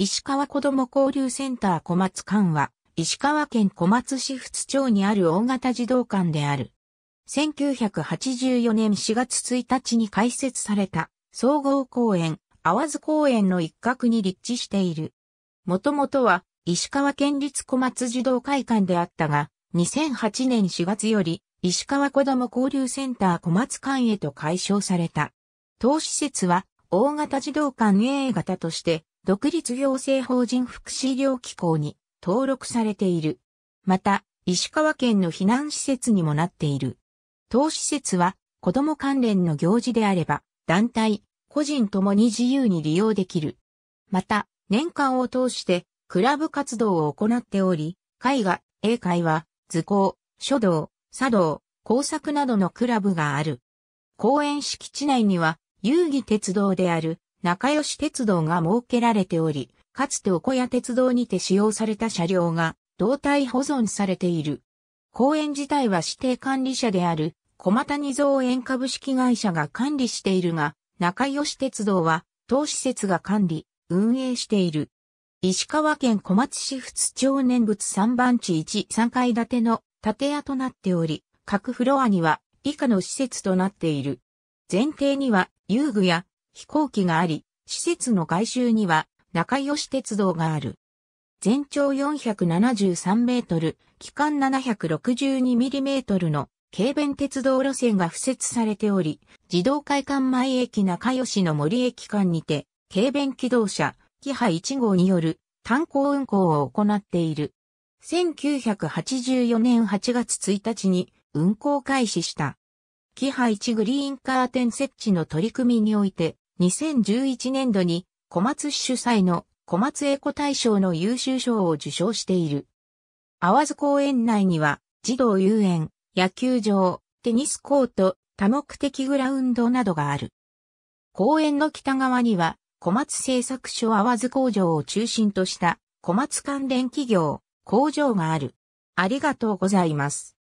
石川子ども交流センター小松館は、石川県小松市仏町にある大型児童館である。1984年4月1日に開設された総合公園、淡津公園の一角に立地している。もともとは石川県立小松児童会館であったが、2008年4月より石川子ども交流センター小松館へと改称された。当施設は大型児童館 A 型として独立行政法人福祉医療機構に登録されている。また、石川県の避難施設にもなっている。当施設は、子供関連の行事であれば、団体、個人ともに自由に利用できる。また、年間を通して、クラブ活動を行っており、絵画、英会話、図工、書道、茶道、工作などのクラブがある。公園敷地内には、遊戯鉄道である仲良し鉄道が設けられており、かつておこや鉄道にて使用された車両が動体保存されている。公園自体は指定管理者である小谷造園株式会社が管理しているが、仲良し鉄道は当施設が管理、運営している。石川県小松市仏町念仏3番地1、3階建ての建屋となっており、各フロアには以下の施設となっている。前提には遊具や飛行機があり、施設の外周には中吉鉄道がある。全長473メートル、期間762ミリメートルの軽便鉄道路線が付設されており、自動会館前駅中吉の森駅間にて、軽便機動車、キハ1号による炭鉱運行を行っている。1984年8月1日に運行開始した。キハ1グリーンカーテン設置の取り組みにおいて、2011年度に小松市主催の小松エコ大賞の優秀賞を受賞している。淡津公園内には児童遊園、野球場、テニスコート、多目的グラウンドなどがある。公園の北側には小松製作所淡津工場を中心とした小松関連企業、工場がある。ありがとうございます。